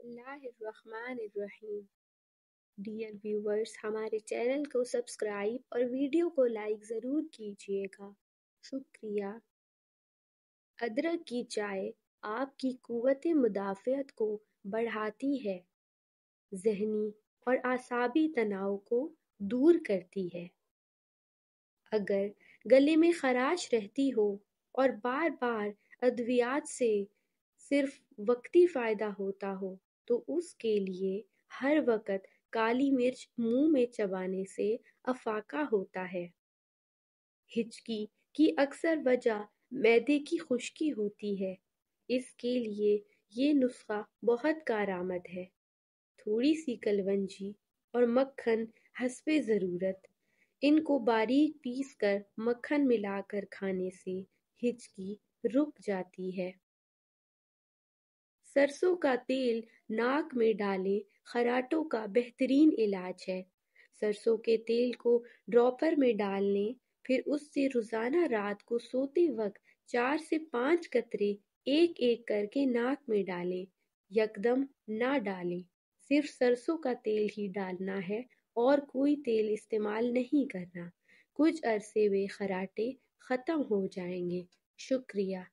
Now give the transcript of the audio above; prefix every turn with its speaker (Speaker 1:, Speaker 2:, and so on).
Speaker 1: बिस्मिल्लाहिर्रहमानिर्रहीम dear viewers हमारे channel को सब्सक्राइब और वीडियो को लाइक ज़रूर कीजिएगा शुक्रिया अदरक की चाय आपकी क़वत मुदाफ़त को बढ़ाती है जहनी और आसाबी तनाव को दूर करती है अगर गले में खराश रहती हो और बार बार अद्वियात से सिर्फ वक्ती फ़ायदा होता हो तो उसके लिए हर वक्त काली मिर्च मुंह में चबाने से अफाका होता है हिचकी की अक्सर वजह मैदे की खुश्की होती है इसके लिए ये नुस्खा बहुत कारामद है थोड़ी सी कलवंजी और मक्खन हसबे ज़रूरत इनको बारीक पीस कर मक्खन मिलाकर खाने से हिचकी रुक जाती है सरसों का तेल नाक में डालें खराटों का बेहतरीन इलाज है सरसों के तेल को ड्रॉपर में डाल लें फिर उससे रोज़ाना रात को सोते वक्त चार से पाँच कतरे एक एक करके नाक में डालें यकदम ना डालें सिर्फ सरसों का तेल ही डालना है और कोई तेल इस्तेमाल नहीं करना कुछ अरसे वे खराटे ख़त्म हो जाएंगे शुक्रिया